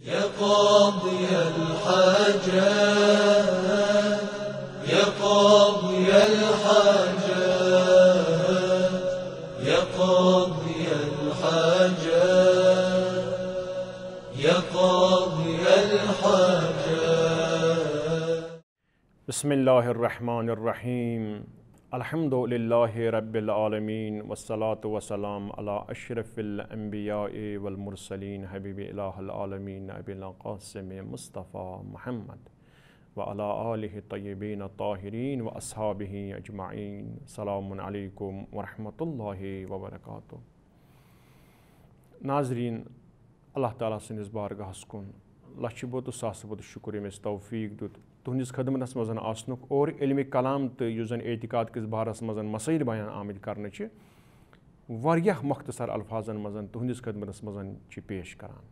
يا قاضي الحاجات يا قاضي الحاجات يا قاضي الحاجات يا قاضي الحاجات بسم الله الرحمن الرحيم الحمد للہ رب العالمین والصلاة والسلام علّہ اشرف الانبیاء والمرسلین حبیب الہ العالمین ابی القاسم مصطفیٰ محمد و آلہ طیبین طاہرین و اصحاب اجماعین السلام علیکم و اللہ وبرکاتہ ناظرین اللہ تعالیٰ سند بارگاہس کن لچھ بد تو ساس بد شکر یس توفیق دودت تہس خدمت اور علم کلام تو اس اعتقاد کس بارس مز مسائل بیان آمت کر مختصر الفاظن مز تہندس خدمت مز پیش کران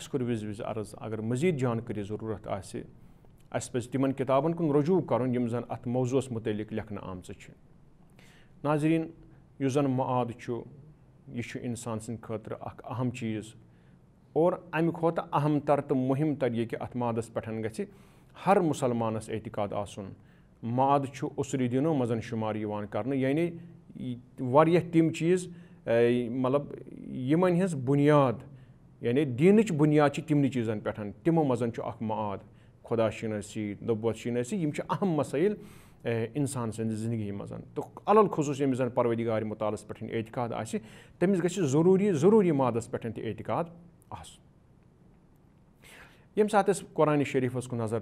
اس کور وز وز عرض اگر مزید جانکاری ضرورت اس تمن کتابن کن رجوع کرن یم زن ات موضوع متعلق لکھن آمت ناظرین اس زن معاد یہ انسان سند خطر اہم چیز اور امہ اہم تر تو مہم تر یہ کہ ات مادس پہ ہر مسلمان اعتقاد آسن ماد اسری دینو مزن شمار یہ یعنی تم چیز مطلب بنیاد یعنی دینچ بنیاد تمن چیزن مزن اخ ماد خدا شینسی نبوت یہ اہم مسائل انسان سند زندگی مز تو خصوص یس زن پرگار مطالعس پڑھ اعتقاد آمس گروی ضروری مادس اعتقاد سات أسۍ قرآنہِ اس کُن نظر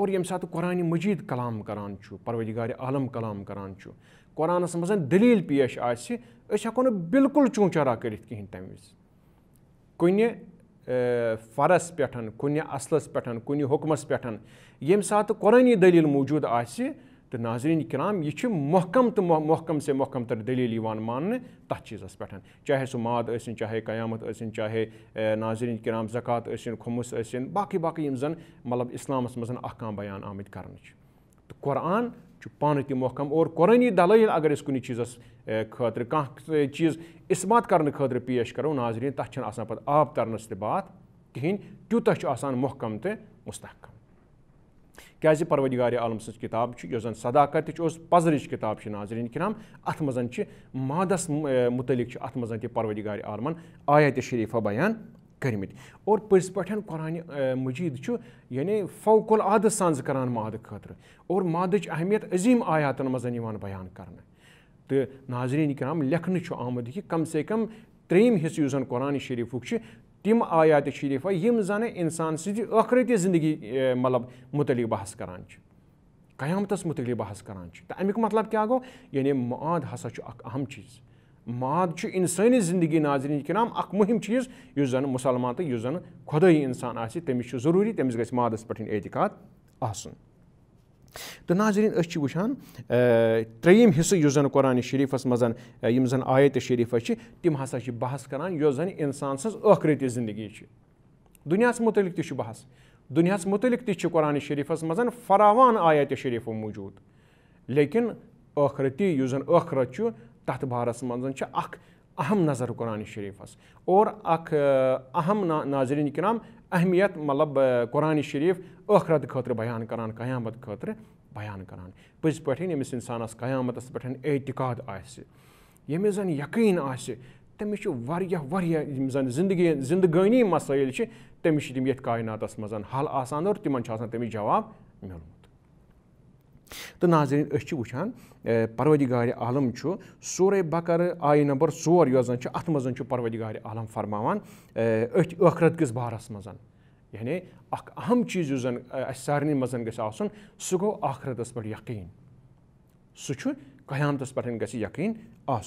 اور ییٚمہِ سات قرآن مجیٖد کلام چھُ پروردار عالم کلام کَران چھُ قرآنَس منٛز دٔلیٖل پیش آس ہوں نا بالکل چون چرا كرت كہين تمہ كہ فرس کُنہِ اَصلَس پٮ۪ٹھ کُنہِ حُکمَس پٮ۪ٹھ ییٚمہِ سات قرٲنی دٔلیٖل موجود آسہِ تو ناظرین کرام یہ چھو محکم تو محکم سے محکم تر دلیل ایوان ماننے تحت چیز اس چاہے سو ماد ایسن چاہے قیامت ایسن چاہے ناظرین کرام زکاة ایسن خمس ایسن باقی باقی انزن ملاب اسلام اس مزن احکام بیان آمد کرنے چھو تو قرآن چھو پانے تی محکم اور قرآنی دلیل اگر اس کنی چیز اس خاطر کان چیز اس بات کرنے خاطر پیش کرو ناظرین تحت چھن آسان پت آب ترنس تے بات کہیں تیو تحت آسان محکم تے مستحق کیٛازِ پروردِگارِ عالم سٕنٛز کِتاب چھِ یۄس زَن صداقتٕچ اوس پَزرٕچ کِتاب چھِ ناظریٖن کرام اَتھ منٛز چھِ مادَس متعلق چھِ اَتھ منٛز تہِ پروردِگارِ عالمَن آیاتِ شریٖفہ بیان کٔرمٕتۍ اور پٔزۍ پٲٹھۍ قرآنِ مجیٖد چھُ یعنی فوق العادٕ سان کران مادٕ خٲطرٕ اور مادٕچ اہمیت عظیٖم آیاتَن منٛز یِوان بیان کرنہٕ تہٕ ناظریٖن کرام لیکھنہٕ چھُ آمُت یہِ کَم سے کَم ترٛیٚیِم حِصہٕ یُس زَن قرآنِ شریٖفُک چھُ تم آیات شريف زنسان سند خ زندگی مطلب متعلق بحس كر قیامت متعلق بحث كران تو امیك مطلب كیا گو یعنی ماد ہسا اہم چیز ماد انسانی زندگی ناظرین ناظر ہنام اہم چیز ذہن مسلمان تو زن خدی انسان آسروری تمس گھے مادس پہ اعتقاد آ تہٕ ناظریٖن أسۍ چھِ وٕچھان ترٛیٚیِم حِصہٕ یُس زَن قۄرانِ شریٖفَس منٛز یِم زَن آیتہِ شریٖفَس چھِ تِم ہَسا چھِ بحث کَران یۄس زَن اِنسان سٕنٛز ٲخرٕتہِ زندگی چھِ دُنیاہَس متعلق تہِ چھُ بحث دُنیاہَس متعلق تہِ چھِ قۄرانِ شریٖفَس منٛز فراوان آیتہِ شریٖفو موٗجوٗد لیکِن ٲخرٕتی یُس زَن ٲخرَت چھُ تَتھ بارَس منٛز چھِ اَکھ اہم نظر قۄرانِ شریٖفَس اور اَکھ اہم ناظریٖن کِرام اہمیت مطلب قرآن شریف ٲخرت خٲطرٕ بیان کر قیامت خٲطرٕ بیان پٔزۍ پٲٹھۍ ییٚمِس ییٚمِس اِنسانَس پٮ۪ٹھ آسہِ زَن یقیٖن کر پزپس قیامت پعتقاد آقین آمس و زندگی چھِ تِم یَتھ کایناتَس منٛز حل آسان اور تِمَن چھُ آسان تٔمِس جواب میلُن تو ناظرین اچھے وار عالم سورے بقر آی نمبر ثور ذن سے ات مزودگار عالم فرماوان فرمانا اترت کس بارس مز یعنی ایک اہم چیز سارے مزھ سو آخرت پڑھ یقین سہ قیامتس پہ یقین آن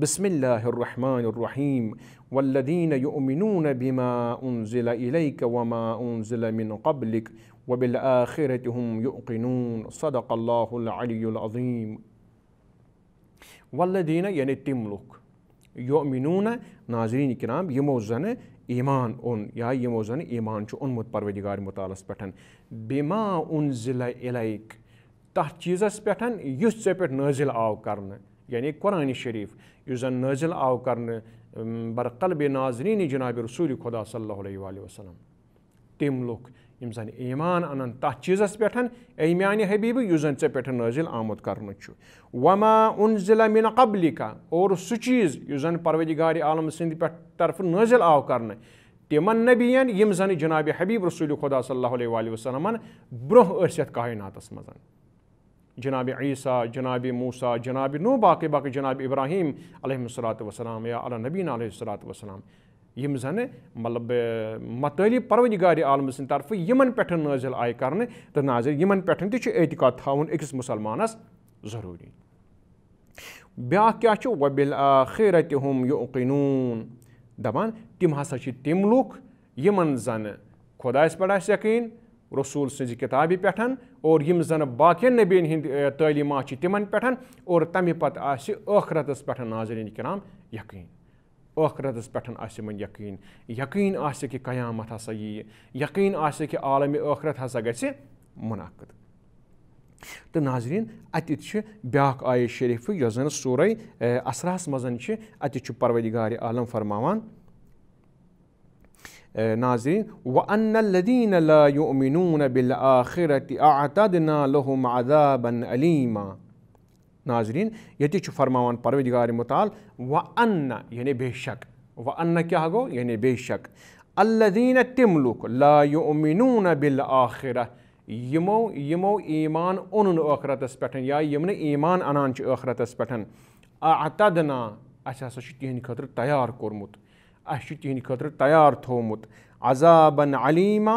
بسم الرحمٰن الرحیم ولدینہ یو اومینون بیما اون ذیل علیک وما ذیل قبل وب الخرت یقین صد اللہ العلی العظیم ولدینہ یعنی تم لُکھ یو اومینونہ ناظرین کرام زن اینان اون یا ہمو ایمان اونمت پرودگار مطالعہ پن بیما او ذیل علیک پٮ۪ٹھ یُس ژےٚ پٮ۪ٹھ نٲزِل آو کر یعنی قرآن شریٖف یُس زن نٲزِل آو کر برقلب ناظرینی جِنابِ رسوٗلِ خۄدا صلی اللہ علیہ وآلہِ تِم لُکھ یِم لن ایمان ان تب چیز ایمانہ حبیبہ یو زن ے نزل آموت كر و ما ان مِن قبلِکا اور سُہ چیٖز یُس زن پرگار عالم سٕنٛدِ پٮ۪ٹھ طرفہٕ نٲزِل آو كر نبیَن یِم زہ جِنابِ حبیٖب رسوٗلِ خۄدا صلی اللہ علیہ وآلہِ برونٛہہ ٲسۍ بروہ ثتنات منٛز جناب عیسیٰ جناب موسیٰ جناب نو باقی باقی جناب ابراہیم علیہ اللات وسلام یا علیہ نبین علیہ اللہ وسلام مطلب مطالب پروردگار عالم سند طرف یمن پہ نازل آئی کرنے تو یمن پہ اعتقاد تہن اکس مسلمان ضروری بیا کیا وبل ہم یہ دپان تم ہسا تم لوک یمن زن خداس یقین رسول سٕنٛزِ کِتابہِ پٮ۪ٹھ اور یِم زَنہٕ باقیَن نبیَن ہِنٛدۍ تعلیٖمات چھِ تِمَن پٮ۪ٹھ اور تَمہِ پَتہٕ آسہِ ٲخرَتَس پٮ۪ٹھ ناظریٖن کِرام یقیٖن ٲخرَتَس پٮ۪ٹھ آسہِ یِمَن یقیٖن یقیٖن آسہِ کہِ قیامَت ہَسا یِیہِ یقیٖن آسہِ کہِ عالمہِ ٲخرَت ہَسا گژھِ مُنعقد تہٕ ناظریٖن اَتہِ چھِ بیٛاکھ آیے شریٖفہٕ یۄس زَن سورَے اَثرہَس منٛز چھِ اَتہِ چھُ پَروَردِگارِ عالم فرماوان آه، ناظرين وأن الذين لا يؤمنون بالآخرة أعتدنا لهم عذابا أليما ناظرین یتی چھُ فرماوان پروردگار مُتعال وأن يعني یعنی وأن شک و ان کیٛاہ گوٚو یعنی لا يؤمنون بالآخرة يمو يمو إيمان اوٚنُن ٲخرَتَس تسبتن يا يمن إيمان ایٖمان اَنان چھِ ٲخرَتَس اعتدنا اَسہِ ہسا چھُ تِہِنٛدِ خٲطرٕ تیار کوٚرمُت اَسہِ چھُ تہد خٲطرٕ تیار علیٖما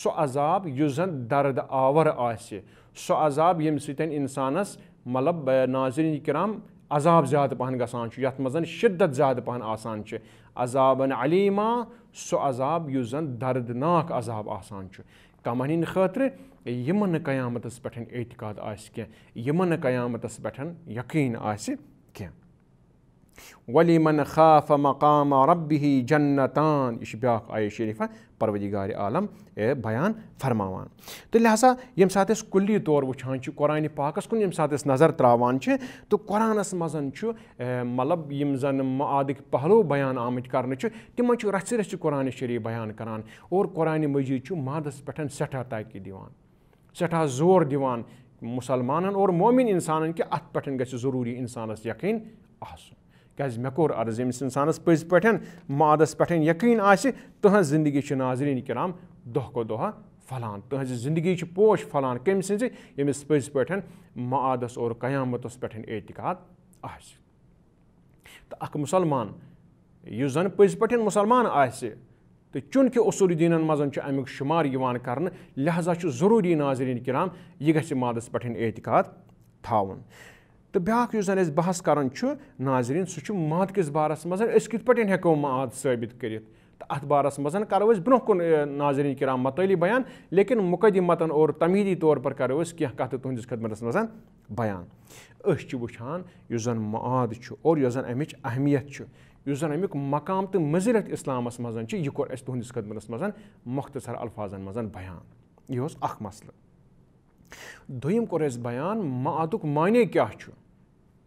سُہ عذاب یُس زَن درد آور ییٚمہِ سۭتۍ اِنسانَس مطلب ناظرین کرم عذاب زیادٕ گژھان چھُ یَتھ منٛز شِدت زیادٕ پہن آسان چھِ عذابہ علیٖما سُہ عذاب یُس زَن دردناک عذاب آسان چھُ کَمَن ہِنٛدِ خٲطرٕ یِمَن نہٕ پٮ۪ٹھ اعتقاد آسہِ کینٛہہ یِمَن نہٕ پعتقاد پٮ۪ٹھ یقیٖن آسہِ کینٛہہ ولیمن خاف مقام رب ہی جنتان یہ بیاکھ آئے شریفہ پروردگار عالم بیان فرماوان تو لہذا یم ساتھ اس کلی طور وہ چھان چھو قرآن پاکس کن یم ساتھ اس نظر تراوان چھے تو قرآن اس مزن مطلب ملب یمزن معادق پہلو بیان آمد کرنے چھو تیما چھو رچ رچ قرآن شریف بیان کران اور قرآن مجید چھو مادس پٹھن سٹھا تاکی دیوان سٹھا زور دیوان مسلمان اور مومن انسان کے اتھ پٹھن گژھِ سے ضروری انسان اس یقین آسن مےٚ کوٚر عرض ییٚمِس اِنسانَس یس انسان پزی پا مادس پقین تہن زندگی کِرام دۄہ دہ دۄہ پھلان تہذی زندگی پوش پھلان پٔزۍ پٲٹھۍ پادس اور پٮ۪ٹھ آسہِ تہٕ اَکھ مُسلمان یُس زَن پٔزۍ پٲٹھۍ مُسلمان آسہِ تہٕ چوٗنٛکہِ اصوٗل دیٖنَن منٛز چھُ اَمیُک شُمار یِوان کَرنہٕ یہ چھُ لہذا ناظریٖن کِرام یہِ گژھِ مادَس پٮ۪ٹھ اعتاد تھاوُن تہٕ بیٛاکھ یُس زَن اَسہِ بحث کَران چھُ ناظریٖن سُہ چھُ مادٕ کِس بارَس منٛز أسۍ کِتھ پٲٹھۍ ہٮ۪کو ماد ثٲبِت کٔرِتھ تہٕ اَتھ بارَس منٛز کَرو أسۍ برونٛہہ کُن ناظریٖن کِرام متعلی بیان لیکِن مُقدِمَتَن اور تمہیٖدی طور پَر کَرو أسۍ کینٛہہ کَتھٕ تُہٕنٛدِس خدمَتَس منٛز بیان أسۍ چھِ وٕچھان یُس زَن ماد چھُ اور یۄس زَن اَمِچ اہمیت چھُ یُس زَن اَمیُک مقام تہٕ مٔزِرت اِسلامَس منٛز چھِ یہِ کوٚر اَسہِ تُہٕنٛدِس خدمَتَس منٛز مۄختصر الفاظن منٛز بیان یہِ اوس اَکھ مسلہٕ دوٚیِم کوٚر اَسہِ بیان معادُک معنے کیٛاہ چھُ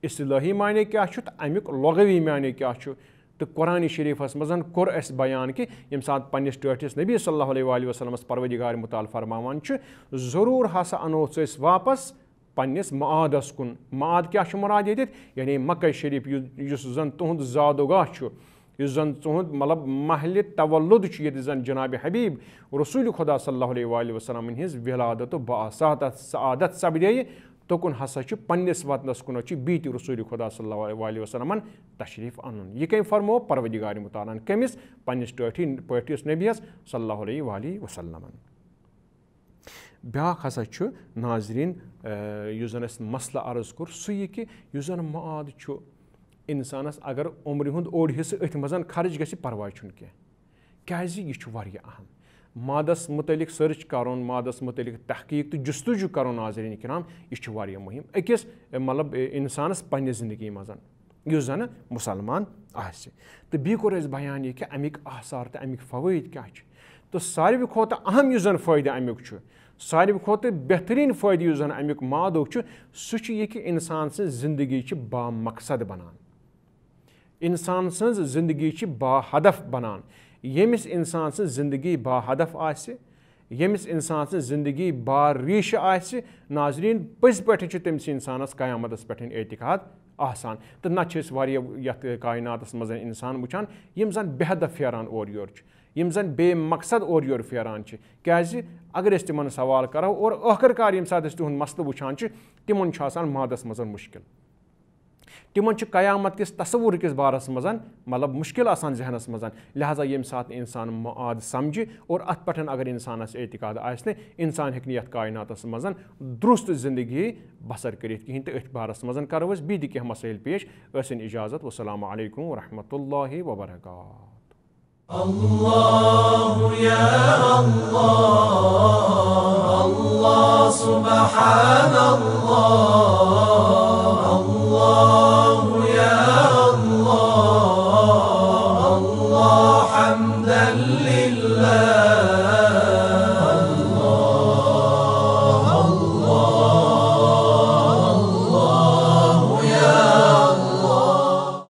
اِصطلٲحی معنے کیٛاہ چھُ تہٕ اَمیُک لۄغوی معنے کیٛاہ چھُ تہٕ قرآنہِ شریٖفَس منٛز کوٚر اَسہِ بیان کہِ ییٚمہِ ساتہٕ پنٛنِس ٹٲٹھِس نبی صلی اللہ علیہ وآلہِ وسلمَس پَروِگارِ مُطالعہٕ فرماوان چھِ ضروٗر ہسا اَنوتھ ژٕ أسۍ واپَس پنٛنِس معادَس کُن معاد کیٛاہ چھُ مُراد ییٚتٮ۪تھ یعنی مَکَے شریٖف یُس یُس زَن تُہُنٛد زادُگاہ چھُ که زن مطلب محل تولد یہ زن جناب حبیب رسول خدا صلی اللہ علیہ وآلہ وسلم ہز ولادت و باسات سعادت سپدے تکن ہسا پنس وطنس کن بیت رسول خدا صلی اللہ علیہ وسلم تشریف ان یہ کم فرمو پروردگار مطالعہ کمس پنس ٹھٹھی پٹھس نبیس صلی اللہ علیہ وآلہ وسلم بیاکھ ہسا ناظرین اس زن مسلہ عرض کور سہ یہ کہ اس زن معاد इंसानस अगर उम्र हूँ ओड़ हिस्स अथ मज खर्च गि पर्वा कह क्या यह अहम मादस मुतलिक सर्च कर मादस मुतलिक तहकीक तो जस्तजु कर नाजरीन कराम यह मुहिम अकिस मतलब इंसानस पे जिंदगी मज जन मुसलमान तो बी कोर बयान यह कि अमिक आसार तो अमिक फवाद क्या तो सारे खोत अहम जन फायदा अमुक सारे खोत बेहतरीन फायदे जन अमुक मादुक सह कि इंसान सिंदगी बा मकसद बनान इंसानसंज जिंदगी बा हदफ बनान यमिस इंसान सज जिंदगी बा हदफ आ यमिस इंसान सज जिंदगी बा रीश आ नाजरीन पज पे तमस इंसानस कयामत पे एतकाद आसान तो नत कायनात मज इंसान वुचान यम जन बेहदफ फेरान और योर यम जन बे मकसद और योर फेरान क्या अगर तम सवाल करो और आखिरकार यम सात तुद मसल वुचान तमन आसान मादस मज मुश्किल تمہن چھ قیامت کس تصور کس بارس مزن مطلب مشکل آسان ذہنس مزن لہذا یم سات انسان معاد سمجھ اور ات پٹھن اگر انسان اعتقاد آس نے انسان ہک نیت کائنات اس مزن درست زندگی بسر کریت کہیں تے اعتبار بارس مزن کرو اس بی دی کے مسائل پیش اس اجازت والسلام علیکم ورحمۃ اللہ وبرکاتہ اللہ یا اللہ اللہ سبحان الله